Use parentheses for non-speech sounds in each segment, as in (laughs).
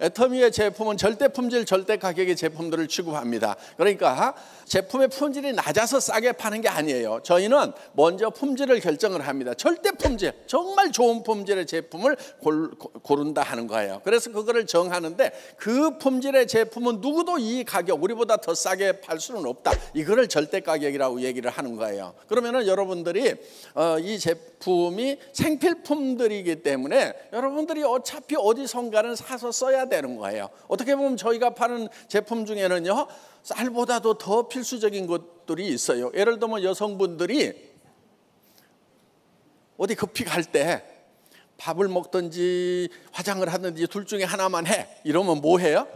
애터미의 제품은 절대 품질, 절대 가격의 제품들을 취급합니다. 그러니까 제품의 품질이 낮아서 싸게 파는 게 아니에요. 저희는 먼저 품질을 결정을 합니다. 절대 품질, 정말 좋은 품질의 제품을 골, 고른다 하는 거예요. 그래서 그거를 정하는데 그 품질의 제품은 누구도 이 가격, 우리보다 더 싸게 팔 수는 없다. 이거를 절대 가격이라고 얘기를 하는 거예요. 그러면은 여러분들이 어, 이 제품이 생필품들이기 때문에 여러분들이 어차피 어디선가는 사서 써야 되는 거예요. 어떻게 보면 저희가 파는 제품 중에는요, 쌀보다도 더 필수적인 것들이 있어요. 예를 들면 여성분들이 어디 급히 갈 때 밥을 먹든지 화장을 하든지 둘 중에 하나만 해. 이러면 뭐 해요?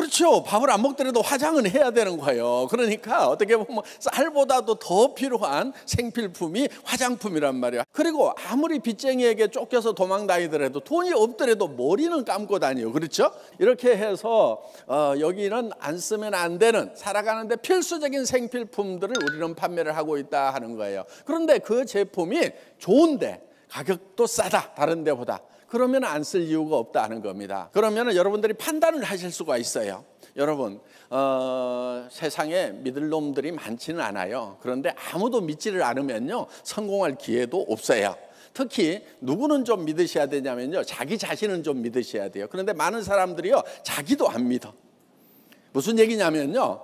그렇죠. 밥을 안 먹더라도 화장은 해야 되는 거예요. 그러니까 어떻게 보면 뭐 쌀보다도 더 필요한 생필품이 화장품이란 말이야. 그리고 아무리 빚쟁이에게 쫓겨서 도망 다니더라도 돈이 없더라도 머리는 감고 다녀요. 그렇죠? 이렇게 해서 어, 여기는 안 쓰면 안 되는 살아가는데 필수적인 생필품들을 우리는 판매를 하고 있다 하는 거예요. 그런데 그 제품이 좋은데 가격도 싸다 다른 데보다 그러면 안 쓸 이유가 없다는 겁니다. 그러면 여러분들이 판단을 하실 수가 있어요. 여러분 어, 세상에 믿을 놈들이 많지는 않아요. 그런데 아무도 믿지를 않으면요 성공할 기회도 없어요. 특히 누구는 좀 믿으셔야 되냐면요 자기 자신은 좀 믿으셔야 돼요. 그런데 많은 사람들이요 자기도 안 믿어. 무슨 얘기냐면요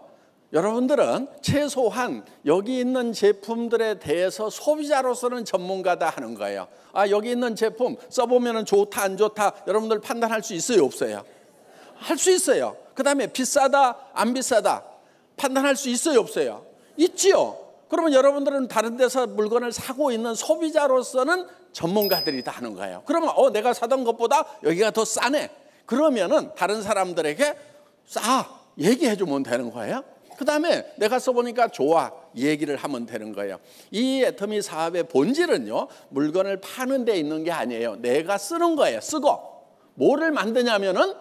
여러분들은 최소한 여기 있는 제품들에 대해서 소비자로서는 전문가다 하는 거예요. 아, 여기 있는 제품 써보면 좋다, 안 좋다. 여러분들 판단할 수 있어요, 없어요? 할 수 있어요. 그 다음에 비싸다, 안 비싸다. 판단할 수 있어요, 없어요? 있지요. 그러면 여러분들은 다른 데서 물건을 사고 있는 소비자로서는 전문가들이다 하는 거예요. 그러면 어, 내가 사던 것보다 여기가 더 싸네. 그러면은 다른 사람들에게 싸. 아, 얘기해 주면 되는 거예요. 그 다음에 내가 써보니까 좋아. 얘기를 하면 되는 거예요. 이 애터미 사업의 본질은요, 물건을 파는 데 있는 게 아니에요. 내가 쓰는 거예요. 쓰고. 뭐를 만드냐면은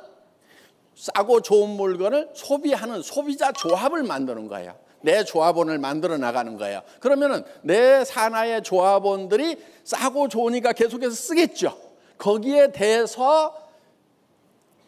싸고 좋은 물건을 소비하는 소비자 조합을 만드는 거예요. 내 조합원을 만들어 나가는 거예요. 그러면은 내 산하의 조합원들이 싸고 좋으니까 계속해서 쓰겠죠. 거기에 대해서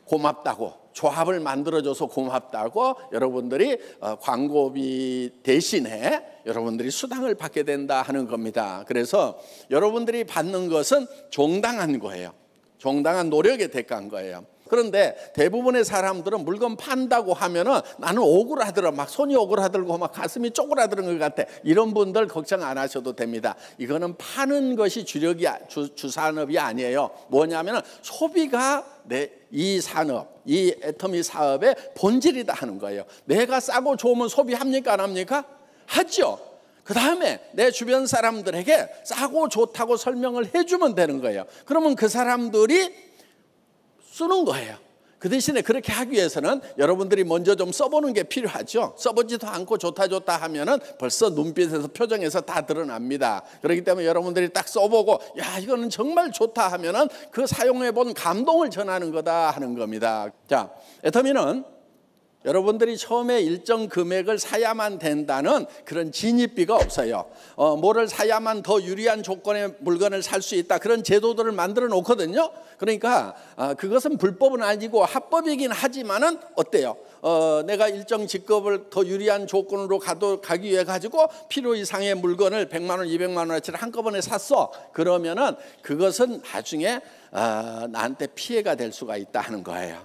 고맙다고 조합을 만들어줘서 고맙다고 여러분들이 어, 광고비 대신에 여러분들이 수당을 받게 된다 하는 겁니다. 그래서 여러분들이 받는 것은 정당한 거예요. 정당한 노력의 대가인 거예요. 그런데 대부분의 사람들은 물건 판다고 하면은 나는 억울하더라. 막 손이 오그라들고 막 가슴이 쪼그라드는 것 같아 이런 분들 걱정 안 하셔도 됩니다. 이거는 파는 것이 주력이 주, 주산업이 아니에요. 뭐냐면은 소비가 내이 산업, 이 애터미 사업의 본질이다 하는 거예요. 내가 싸고 좋으면 소비합니까? 안 합니까? 하죠. 그 다음에 내 주변 사람들에게 싸고 좋다고 설명을 해주면 되는 거예요. 그러면 그 사람들이 쓰는 거예요. 그 대신에 그렇게 하기 위해서는 여러분들이 먼저 좀 써보는 게 필요하죠. 써보지도 않고 좋다 좋다 하면은 벌써 눈빛에서 표정에서 다 드러납니다. 그렇기 때문에 여러분들이 딱 써보고 야 이거는 정말 좋다 하면은 그 사용해본 감동을 전하는 거다 하는 겁니다. 자, 에터미는 여러분들이 처음에 일정 금액을 사야만 된다는 그런 진입비가 없어요. 어, 뭐를 사야만 더 유리한 조건의 물건을 살 수 있다. 그런 제도들을 만들어 놓거든요. 그러니까 아, 그것은 불법은 아니고 합법이긴 하지만은 어때요? 어, 내가 일정 직급을 더 유리한 조건으로 가도 가기 위해 가지고 필요 이상의 물건을 100만 원, 200만 원어치를 한꺼번에 샀어. 그러면은 그것은 나중에 아, 나한테 피해가 될 수가 있다 하는 거예요.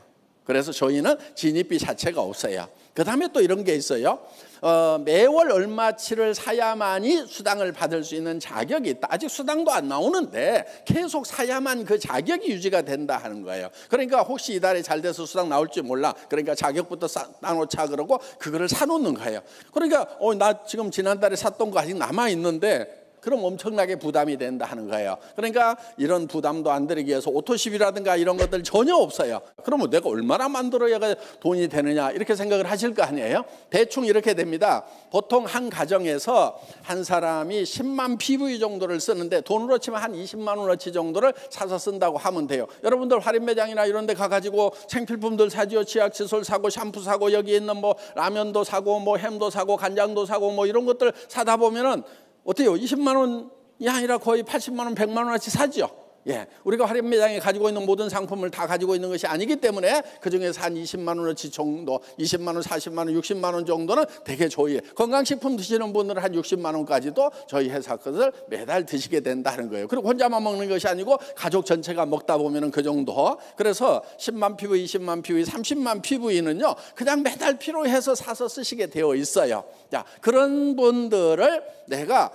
그래서 저희는 진입비 자체가 없어요. 그 다음에 또 이런 게 있어요. 어, 매월 얼마치를 사야만이 수당을 받을 수 있는 자격이 있다. 아직 수당도 안 나오는데 계속 사야만 그 자격이 유지가 된다 하는 거예요. 그러니까 혹시 이달에 잘 돼서 수당 나올지 몰라. 그러니까 자격부터 싸, 따놓자 그러고 그거를 사놓는 거예요. 그러니까 어, 나 지금 지난달에 샀던 거 아직 남아있는데 그럼 엄청나게 부담이 된다 하는 거예요. 그러니까 이런 부담도 안 들이기 위해서 오토십이라든가 이런 것들 전혀 없어요. 그러면 내가 얼마나 만들어야 돈이 되느냐 이렇게 생각을 하실 거 아니에요? 대충 이렇게 됩니다. 보통 한 가정에서 한 사람이 10만 PV 정도를 쓰는데 돈으로 치면 한 20만 원어치 정도를 사서 쓴다고 하면 돼요. 여러분들 할인 매장이나 이런 데 가가지고 생필품들 사지요. 치약, 칫솔 사고 샴푸 사고 여기 있는 뭐 라면도 사고 뭐 햄도 사고 간장도 사고 뭐 이런 것들 사다 보면은 어때요? 20만 원이 아니라 거의 80만 원, 100만 원어치 사죠. 예, 우리가 할인 매장에 가지고 있는 모든 상품을 다 가지고 있는 것이 아니기 때문에 그 중에서 한 20만 원어치 정도, 20만 원, 40만 원, 60만 원 정도는 되게 저희 건강식품 드시는 분들은 한 60만 원까지도 저희 회사 것을 매달 드시게 된다는 거예요. 그리고 혼자만 먹는 것이 아니고 가족 전체가 먹다 보면은 그 정도. 그래서 10만 피부, 20만 피부, 30만 피부인은요 그냥 매달 필요해서 사서 쓰시게 되어 있어요. 자, 그런 분들을 내가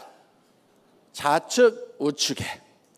좌측 우측에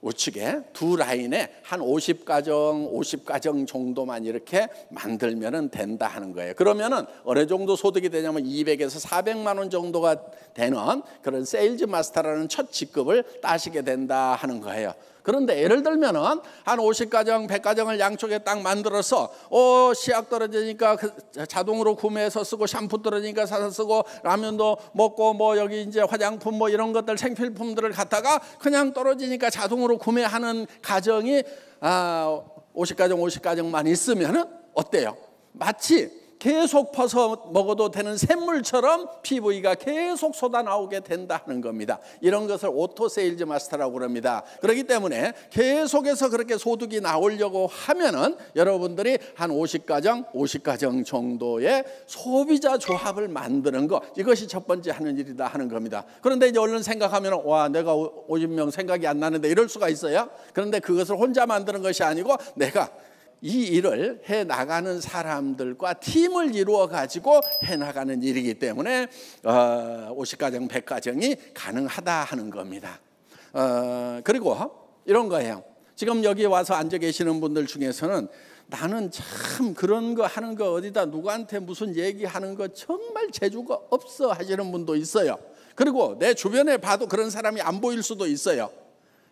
우측에 두 라인에 한 50가정, 50가정 정도만 이렇게 만들면은 된다 하는 거예요. 그러면은 어느 정도 소득이 되냐면 200에서 400만 원 정도가 되는 그런 세일즈 마스터라는 첫 직급을 따시게 된다 하는 거예요. 그런데 예를 들면은 한 50가정, 100가정을 양쪽에 딱 만들어서 오 어, 시약 떨어지니까 그 자동으로 구매해서 쓰고 샴푸 떨어지니까 사서 쓰고 라면도 먹고 뭐 여기 이제 화장품 뭐 이런 것들 생필품들을 갖다가 그냥 떨어지니까 자동으로 구매하는 가정이 아 50가정, 50가정만 있으면은 어때요? 마치 계속 퍼서 먹어도 되는 샘물처럼 PV가 계속 쏟아나오게 된다 는 겁니다. 이런 것을 오토세일즈 마스터라고 그럽니다. 그렇기 때문에 계속해서 그렇게 소득이 나오려고 하면은 여러분들이 한 50가정, 50가정 정도의 소비자 조합을 만드는 것 이것이 첫 번째 하는 일이다 하는 겁니다. 그런데 이제 얼른 생각하면 와 내가 50명 생각이 안 나는데 이럴 수가 있어요. 그런데 그것을 혼자 만드는 것이 아니고 내가 이 일을 해 나가는 사람들과 팀을 이루어 가지고 해 나가는 일이기 때문에 어, 50가정 100가정이 가능하다 하는 겁니다. 어, 그리고 이런 거예요. 지금 여기 와서 앉아 계시는 분들 중에서는 나는 참 그런 거 하는 거 어디다 누구한테 무슨 얘기하는 거 정말 재주가 없어 하시는 분도 있어요. 그리고 내 주변에 봐도 그런 사람이 안 보일 수도 있어요.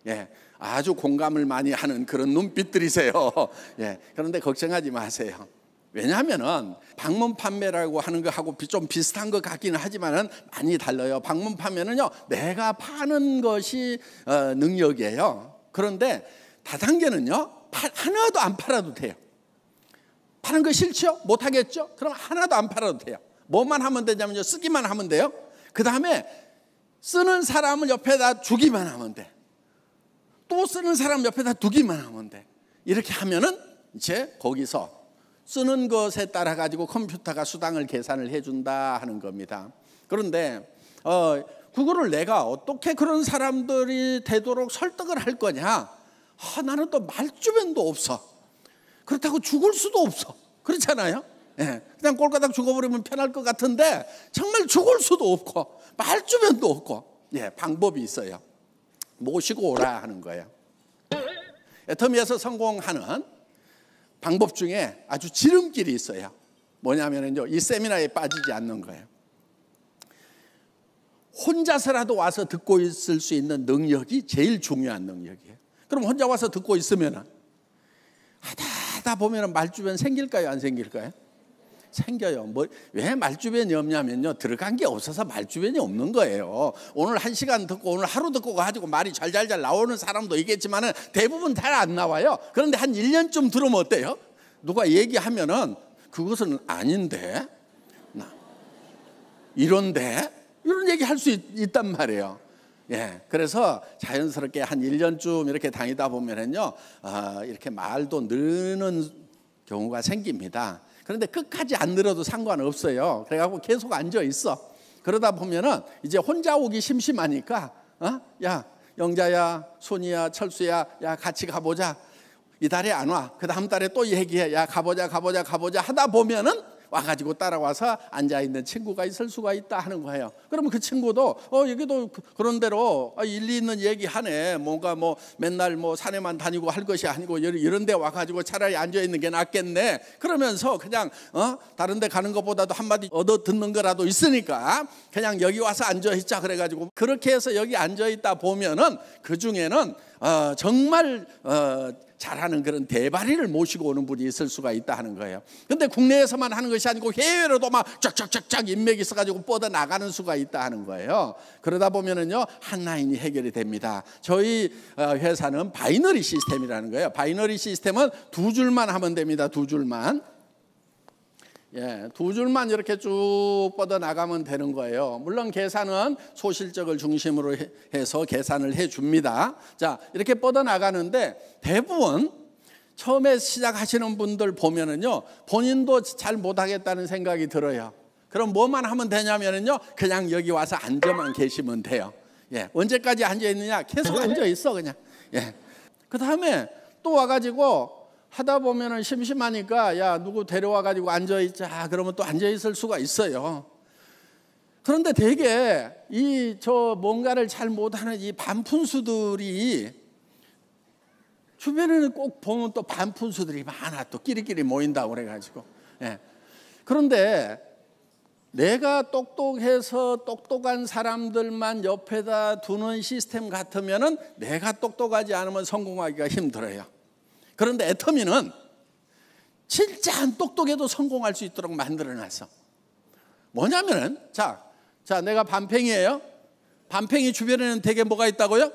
예, 아주 공감을 많이 하는 그런 눈빛들이세요. (laughs) 예, 그런데 걱정하지 마세요. 왜냐하면은 방문 판매라고 하는 거하고 좀 비슷한 것 같기는 하지만은 많이 달라요. 방문 판매는요, 내가 파는 것이 어, 능력이에요. 그런데 다단계는요, 파, 하나도 안 팔아도 돼요. 파는 거 싫죠? 못 하겠죠? 그럼 하나도 안 팔아도 돼요. 뭐만 하면 되냐면요, 쓰기만 하면 돼요. 그 다음에 쓰는 사람을 옆에다 주기만 하면 돼. 또 쓰는 사람 옆에다 두기만 하면 돼. 이렇게 하면은 이제 거기서 쓰는 것에 따라 가지고 컴퓨터가 수당을 계산을 해준다 하는 겁니다. 그런데 어, 그거를 내가 어떻게 그런 사람들이 되도록 설득을 할 거냐? 아, 나는 또 말주변도 없어. 그렇다고 죽을 수도 없어. 그렇잖아요. 예, 그냥 꼴가닥 죽어버리면 편할 것 같은데 정말 죽을 수도 없고 말주변도 없고 예, 방법이 있어요. 모시고 오라 하는 거예요. 애터미에서 성공하는 방법 중에 아주 지름길이 있어요. 뭐냐면요. 이 세미나에 빠지지 않는 거예요. 혼자서라도 와서 듣고 있을 수 있는 능력이 제일 중요한 능력이에요. 그럼 혼자 와서 듣고 있으면 하다 하다 보면 말주변 생길까요? 안 생길까요? 생겨요. 뭐, 왜 말주변이 없냐면요. 들어간 게 없어서 말주변이 없는 거예요. 오늘 한 시간 듣고 오늘 하루 듣고 가지고 말이 잘잘잘 나오는 사람도 있겠지만은 대부분 잘 안 나와요. 그런데 한 1년쯤 들으면 어때요? 누가 얘기하면은 그것은 아닌데, 나, 이런데, 이런 얘기 할 수 있단 말이에요. 예, 그래서 자연스럽게 한 1년쯤 이렇게 다니다 보면은요, 어, 이렇게 말도 늘는 경우가 생깁니다. 그런데 끝까지 안 늘어도 상관없어요. 그래갖고 계속 앉아 있어. 그러다 보면은 이제 혼자 오기 심심하니까, 어? 야, 영자야, 손이야, 철수야, 야, 같이 가보자. 이달에 안 와. 그 다음 달에 또 얘기해. 야, 가보자, 가보자, 가보자. 하다 보면은 와가지고 따라와서 앉아 있는 친구가 있을 수가 있다 하는 거예요. 그러면 그 친구도 어 여기도 그, 그런 대로 아, 일리 있는 얘기 하네. 뭔가 뭐 맨날 뭐 산에만 다니고 할 것이 아니고 이런데 와가지고 차라리 앉아 있는 게 낫겠네. 그러면서 그냥 어 다른데 가는 것보다도 한마디 얻어 듣는 거라도 있으니까 그냥 여기 와서 앉아 있자 그래가지고 그렇게 해서 여기 앉아 있다 보면은 그 중에는 어, 정말 어, 잘하는 그런 대발이를 모시고 오는 분이 있을 수가 있다 하는 거예요. 근데 국내에서만 하는 것이 아니고 해외로도 막 쫙쫙쫙쫙 인맥이 있어가지고 뻗어 나가는 수가 있다 하는 거예요. 그러다 보면은요 한 라인이 해결이 됩니다. 저희 어, 회사는 바이너리 시스템이라는 거예요. 바이너리 시스템은 두 줄만 하면 됩니다. 두 줄만. 예, 두 줄만 이렇게 쭉 뻗어 나가면 되는 거예요. 물론 계산은 소실적을 중심으로 해서 계산을 해 줍니다. 자, 이렇게 뻗어 나가는데 대부분 처음에 시작하시는 분들 보면은요, 본인도 잘 못하겠다는 생각이 들어요. 그럼 뭐만 하면 되냐면은요, 그냥 여기 와서 앉아만 계시면 돼요. 예, 언제까지 앉아 있느냐? 계속 앉아 있어 그냥. 예, 그 다음에 또 와가지고 하다 보면은 심심하니까 야 누구 데려와 가지고 앉아 있자 그러면 또 앉아 있을 수가 있어요. 그런데 대개 이저 뭔가를 잘 못하는 이 반푼수들이 주변에는 꼭 보면 또 반푼수들이 많아 또 끼리끼리 모인다 그래가지고 예. 그런데 내가 똑똑해서 똑똑한 사람들만 옆에다 두는 시스템 같으면은 내가 똑똑하지 않으면 성공하기가 힘들어요. 그런데 애터미는 진짜 안 똑똑해도 성공할 수 있도록 만들어놨어. 뭐냐면은 자, 자 내가 반팽이에요 반팽이 주변에는 되게 뭐가 있다고요?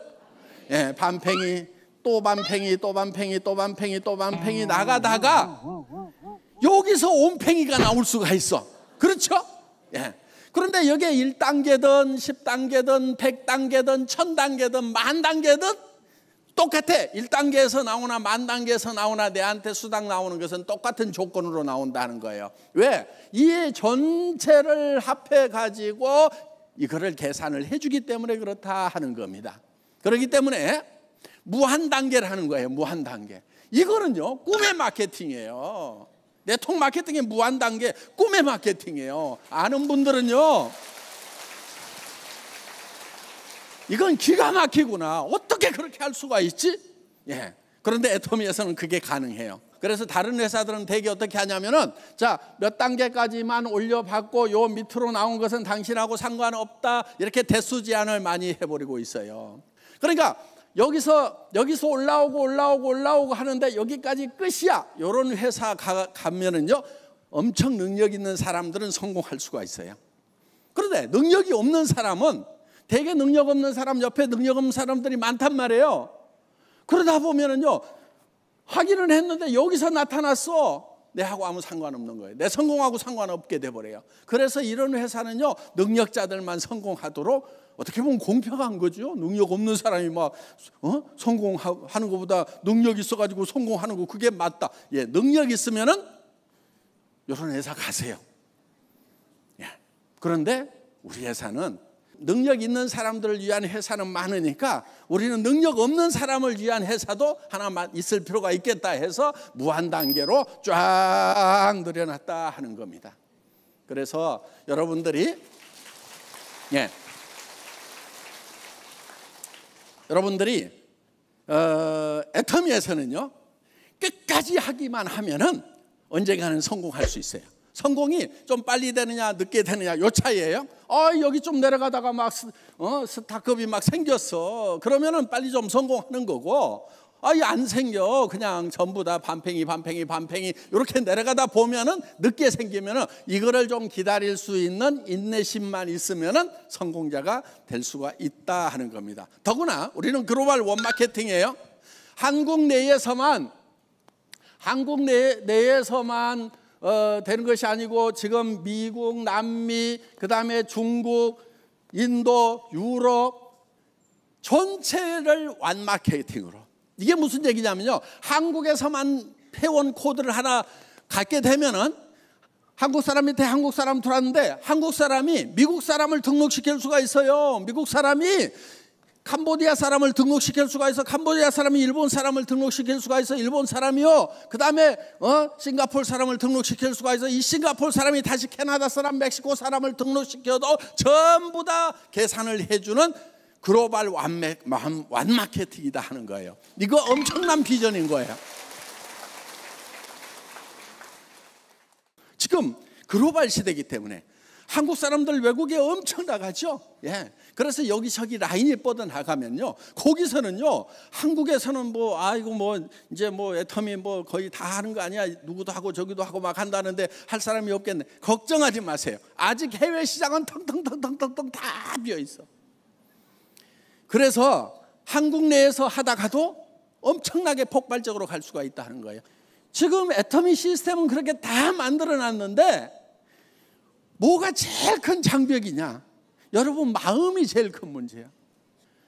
예, 반팽이 또 반팽이 또 반팽이 또 반팽이 또 반팽이 나가다가 여기서 온팽이가 나올 수가 있어. 그렇죠? 예. 그런데 여기에 1단계든 10단계든 100단계든 1000단계든 만 단계든 똑같아. 1단계에서 나오나 만 단계에서 나오나 내한테 수당 나오는 것은 똑같은 조건으로 나온다는 거예요. 왜? 이 전체를 합해 가지고 이거를 계산을 해 주기 때문에 그렇다 하는 겁니다. 그렇기 때문에 무한 단계를 하는 거예요. 무한 단계. 이거는요. 꿈의 마케팅이에요. 내통 마케팅이 무한 단계 꿈의 마케팅이에요. 아는 분들은요. 이건 기가 막히구나. 어떻게 그렇게 할 수가 있지? 예. 그런데 애터미에서는 그게 가능해요. 그래서 다른 회사들은 대개 어떻게 하냐면은 자, 몇 단계까지만 올려받고 요 밑으로 나온 것은 당신하고 상관없다. 이렇게 대수 제한을 많이 해버리고 있어요. 그러니까 여기서 여기서 올라오고 올라오고 올라오고 하는데 여기까지 끝이야. 요런 회사 가, 가면은요. 엄청 능력 있는 사람들은 성공할 수가 있어요. 그런데 능력이 없는 사람은 되게 능력 없는 사람 옆에 능력 없는 사람들이 많단 말이에요. 그러다 보면은요, 하기는 했는데 여기서 나타났어. 내하고 아무 상관없는 거예요. 내 성공하고 상관없게 돼버려요. 그래서 이런 회사는요, 능력자들만 성공하도록 어떻게 보면 공평한 거죠. 능력 없는 사람이 막, 어? 성공하는 것보다 능력 있어가지고 성공하는 거, 그게 맞다. 예, 능력 있으면은 이런 회사 가세요. 예. 그런데 우리 회사는 능력 있는 사람들을 위한 회사는 많으니까 우리는 능력 없는 사람을 위한 회사도 하나만 있을 필요가 있겠다 해서 무한 단계로 쫙 늘여놨다 하는 겁니다. 그래서 여러분들이 예 여러분들이 어, 애터미에서는요 끝까지 하기만 하면은 언젠가는 성공할 수 있어요. 성공이 좀 빨리 되느냐 늦게 되느냐 요 차이예요. 어, 여기 좀 내려가다가 막 스, 어, 스타급이 막 생겼어. 그러면은 빨리 좀 성공하는 거고 아이 안 생겨. 그냥 전부 다 반팽이 반팽이 반팽이 이렇게 내려가다 보면은 늦게 생기면은 이거를 좀 기다릴 수 있는 인내심만 있으면은 성공자가 될 수가 있다 하는 겁니다. 더구나 우리는 글로벌 원마케팅이에요. 한국 내에서만 한국 내, 내에서만 어, 되는 것이 아니고 지금 미국, 남미, 그 다음에 중국, 인도, 유럽 전체를 완 마케팅으로 이게 무슨 얘기냐면요 한국에서만 회원 코드를 하나 갖게 되면은 한국 사람이 대 한국 사람 들어왔는데 한국 사람이 미국 사람을 등록시킬 수가 있어요. 미국 사람이 캄보디아 사람을 등록시킬 수가 있어. 캄보디아 사람이 일본 사람을 등록시킬 수가 있어. 일본 사람이요. 그 다음에, 어? 싱가폴 사람을 등록시킬 수가 있어. 이 싱가폴 사람이 다시 캐나다 사람, 멕시코 사람을 등록시켜도 전부 다 계산을 해주는 글로벌 완맥, 완마케팅이다 하는 거예요. 이거 엄청난 비전인 거예요. 지금 글로벌 시대이기 때문에 한국 사람들 외국에 엄청 나가죠. 예. 그래서 여기저기 라인이 뻗어 나가면요. 거기서는요. 한국에서는 뭐 아이고 뭐 이제 뭐 애터미 뭐 거의 다 하는 거 아니야. 누구도 하고 저기도 하고 막 한다는데 할 사람이 없겠네. 걱정하지 마세요. 아직 해외 시장은 텅텅텅텅텅텅 다 비어 있어. 그래서 한국 내에서 하다가도 엄청나게 폭발적으로 갈 수가 있다는 거예요. 지금 애터미 시스템은 그렇게 다 만들어 놨는데 뭐가 제일 큰 장벽이냐? 여러분 마음이 제일 큰 문제야.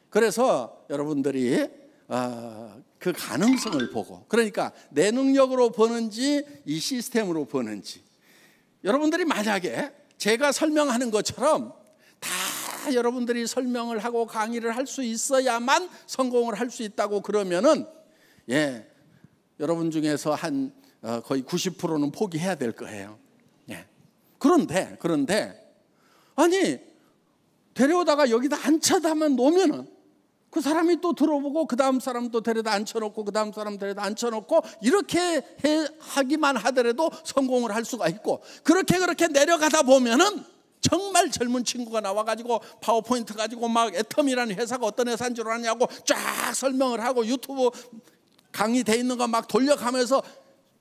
그래서 여러분들이 어, 그 가능성을 보고 그러니까 내 능력으로 버는지 이 시스템으로 버는지 여러분들이 만약에 제가 설명하는 것처럼 다 여러분들이 설명을 하고 강의를 할 수 있어야만 성공을 할 수 있다고 그러면은 예 여러분 중에서 한 어, 거의 90%는 포기해야 될 거예요. 그런데, 그런데, 아니, 데려오다가 여기다 앉혀다만 놓으면은 그 사람이 또 들어보고 그 다음 사람도 데려다 앉혀놓고 그 다음 사람 데려다 앉혀놓고 이렇게 해, 하기만 하더라도 성공을 할 수가 있고 그렇게 그렇게 내려가다 보면은 정말 젊은 친구가 나와가지고 파워포인트 가지고 막 애텀이라는 회사가 어떤 회사인 줄 아냐고 쫙 설명을 하고 유튜브 강의 돼 있는 거 막 돌려가면서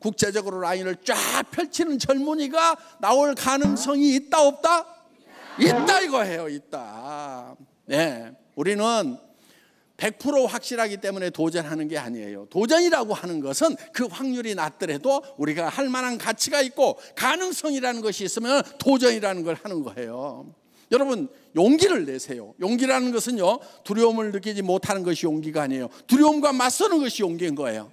국제적으로 라인을 쫙 펼치는 젊은이가 나올 가능성이 있다 없다? 있다 이거예요. 있다. 네. 우리는 100% 확실하기 때문에 도전하는 게 아니에요. 도전이라고 하는 것은 그 확률이 낮더라도 우리가 할 만한 가치가 있고 가능성이라는 것이 있으면 도전이라는 걸 하는 거예요. 여러분, 용기를 내세요. 용기라는 것은요, 두려움을 느끼지 못하는 것이 용기가 아니에요. 두려움과 맞서는 것이 용기인 거예요.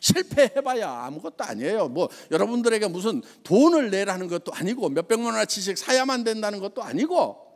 실패해봐야 아무것도 아니에요. 뭐 여러분들에게 무슨 돈을 내라는 것도 아니고 몇 백만 원어치씩 사야만 된다는 것도 아니고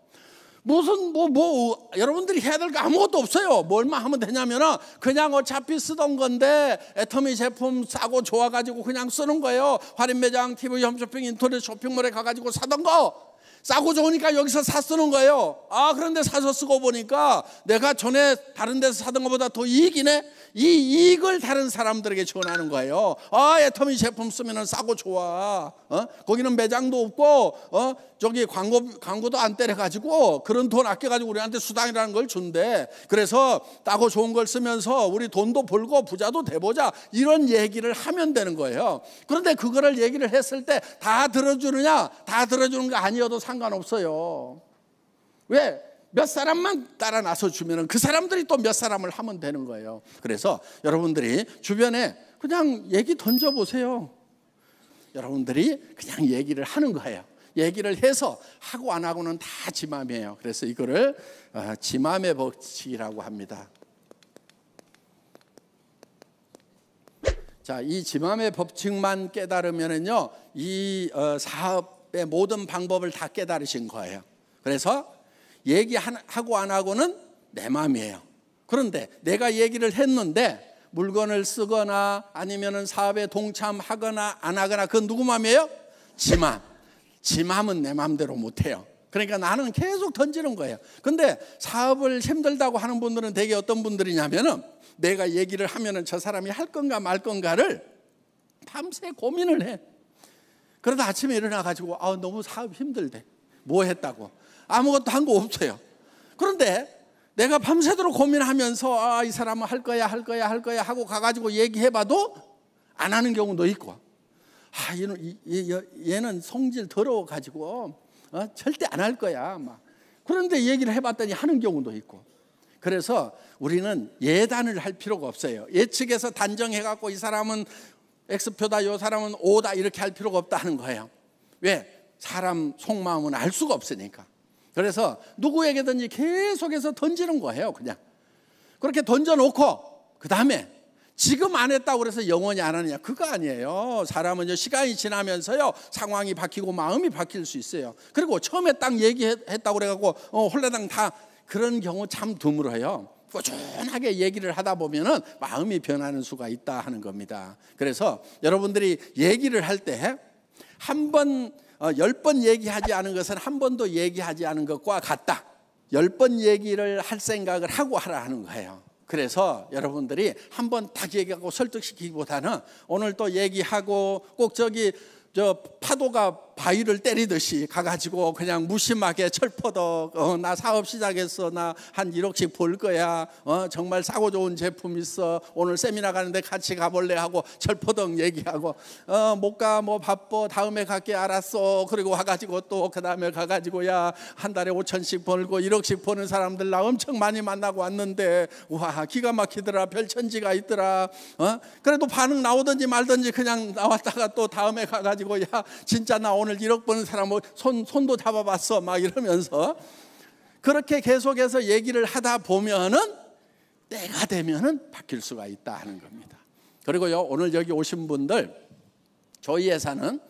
무슨 뭐뭐 뭐, 여러분들이 해야 될 거 아무것도 없어요. 뭐 얼마 하면 되냐면은 그냥 어차피 쓰던 건데 애터미 제품 싸고 좋아가지고 그냥 쓰는 거예요. 할인 매장, TV 홈쇼핑, 인터넷 쇼핑몰에 가가지고 사던 거 싸고 좋으니까 여기서 사 쓰는 거예요. 아, 그런데 사서 쓰고 보니까 내가 전에 다른 데서 사던 것보다 더 이익이네? 이 이익을 다른 사람들에게 전하는 거예요. 아, 애터미 제품 쓰면 싸고 좋아. 어? 거기는 매장도 없고, 어? 저기 광고, 광고도 안 때려가지고 그런 돈 아껴가지고 우리한테 수당이라는 걸 준대. 그래서 따고 좋은 걸 쓰면서 우리 돈도 벌고 부자도 돼보자. 이런 얘기를 하면 되는 거예요. 그런데 그거를 얘기를 했을 때 다 들어주느냐? 다 들어주는 거 아니어도 상 상관없어요. 왜? 몇 사람만 따라 나서 주면은 그 사람들이 또 몇 사람을 하면 되는 거예요. 그래서 여러분들이 주변에 그냥 얘기 던져 보세요. 여러분들이 그냥 얘기를 하는 거예요. 얘기를 해서 하고 안 하고는 다 지맘이에요. 그래서 이거를 아, 지맘의 법칙이라고 합니다. 자, 이 지맘의 법칙만 깨달으면은요, 이 어, 사업 모든 방법을 다 깨달으신 거예요. 그래서 얘기하고 안 하고는 내 마음이에요. 그런데 내가 얘기를 했는데 물건을 쓰거나 아니면은 사업에 동참하거나 안 하거나 그건 누구 마음이에요? 지 마음. 지 마음은 내 마음대로 못 해요. 그러니까 나는 계속 던지는 거예요. 근데 사업을 힘들다고 하는 분들은 대개 어떤 분들이냐면은 내가 얘기를 하면은 저 사람이 할 건가 말 건가를 밤새 고민을 해. 그러다 아침에 일어나가지고 아 너무 사업 힘들대. 뭐 했다고 아무것도 한 거 없어요. 그런데 내가 밤새도록 고민하면서 아 이 사람은 할 거야 할 거야 할 거야 하고 가가지고 얘기해봐도 안 하는 경우도 있고 아 얘는 얘, 는 성질 더러워가지고 어, 절대 안 할 거야 막 그런데 얘기를 해봤더니 하는 경우도 있고 그래서 우리는 예단을 할 필요가 없어요. 예측에서 단정해갖고 이 사람은 X표다 요 사람은 O다 이렇게 할 필요가 없다는 거예요. 왜? 사람 속마음은 알 수가 없으니까. 그래서 누구에게든지 계속해서 던지는 거예요, 그냥. 그렇게 던져놓고, 그 다음에 지금 안 했다고 해서 영원히 안 하느냐. 그거 아니에요. 사람은 시간이 지나면서요, 상황이 바뀌고 마음이 바뀔 수 있어요. 그리고 처음에 딱 얘기했다고 그래갖고, 어, 홀라당 다 그런 경우 참 드물어요. 꾸준하게 얘기를 하다 보면은 마음이 변하는 수가 있다 하는 겁니다. 그래서 여러분들이 얘기를 할 때 한번 어, 열번 얘기하지 않은 것은 한 번도 얘기하지 않은 것과 같다. 열 번 얘기를 할 생각을 하고 하라 하는 거예요. 그래서 여러분들이 한번딱 얘기하고 설득시키기보다는 오늘 또 얘기하고 꼭 저기 저 파도가 바위를 때리듯이 가가지고 그냥 무심하게 철퍼덕 어, 나 사업 시작했어 나 한 1억씩 벌 거야 어, 정말 싸고 좋은 제품 있어 오늘 세미나 가는데 같이 가볼래 하고 철퍼덕 얘기하고 어, 못 가 뭐 바빠 다음에 갈게 알았어 그리고 와가지고 또 그 다음에 가가지고 야 한 달에 5천씩 벌고 1억씩 버는 사람들 나 엄청 많이 만나고 왔는데 와 기가 막히더라 별천지가 있더라 어? 그래도 반응 나오든지 말든지 그냥 나왔다가 또 다음에 가가지고 야 진짜 나 오늘 오늘 1억 버는 사람 뭐 손, 손도 잡아봤어. 막 이러면서 그렇게 계속해서 얘기를 하다 보면은 때가 되면은 바뀔 수가 있다 하는 겁니다. 그리고요, 오늘 여기 오신 분들 저희 회사는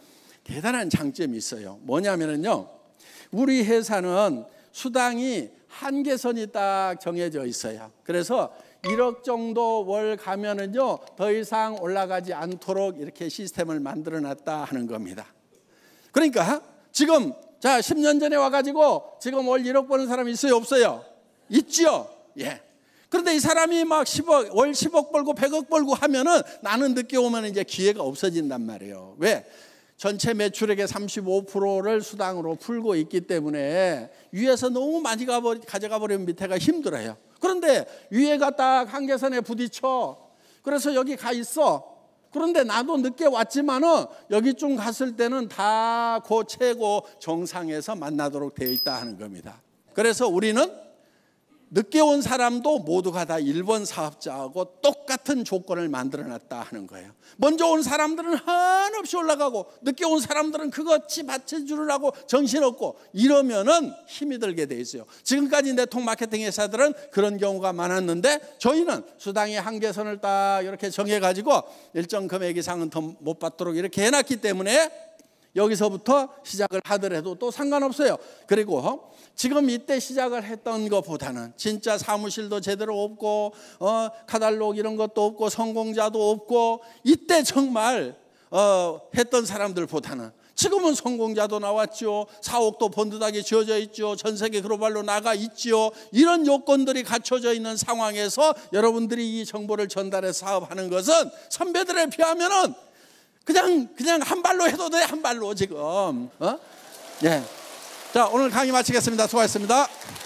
대단한 장점이 있어요. 뭐냐면은요, 우리 회사는 수당이 한계선이 딱 정해져 있어요. 그래서 1억 정도 월 가면은요, 더 이상 올라가지 않도록 이렇게 시스템을 만들어 놨다 하는 겁니다. 그러니까 지금 자 10년 전에 와가지고 지금 월 1억 버는 사람 있어요 없어요? 있지요. 예. 그런데 이 사람이 막 10억 월 10억 벌고 100억 벌고 하면은 나는 늦게 오면 이제 기회가 없어진단 말이에요. 왜? 전체 매출액의 35%를 수당으로 풀고 있기 때문에 위에서 너무 많이 가버, 가져가 버리면 밑에가 힘들어요. 그런데 위에가 딱 한계선에 부딪혀. 그래서 여기 가 있어. 그런데 나도 늦게 왔지만은 여기쯤 갔을 때는 다고 최고 정상에서 만나도록 되어 있다 하는 겁니다. 그래서 우리는 늦게 온 사람도 모두가 다 일본 사업자하고 똑같은 조건을 만들어 놨다 하는 거예요. 먼저 온 사람들은 한없이 올라가고 늦게 온 사람들은 그것이 받쳐주려고 정신없고 이러면은 힘이 들게 돼 있어요. 지금까지 내통 마케팅 회사들은 그런 경우가 많았는데 저희는 수당의 한계선을 딱 이렇게 정해가지고 일정 금액 이상은 더 못 받도록 이렇게 해놨기 때문에 여기서부터 시작을 하더라도 또 상관없어요. 그리고 어, 지금 이때 시작을 했던 것보다는 진짜 사무실도 제대로 없고 어, 카달로그 이런 것도 없고 성공자도 없고 이때 정말 어, 했던 사람들보다는 지금은 성공자도 나왔죠. 사옥도 번듯하게 지어져 있죠. 전 세계 글로벌로 나가 있죠. 이런 요건들이 갖춰져 있는 상황에서 여러분들이 이 정보를 전달해 사업하는 것은 선배들에 비하면은 그냥 그냥 한 발로 해도 돼한 발로 지금 어? 예. 자 오늘 강의 마치겠습니다. 수고하셨습니다.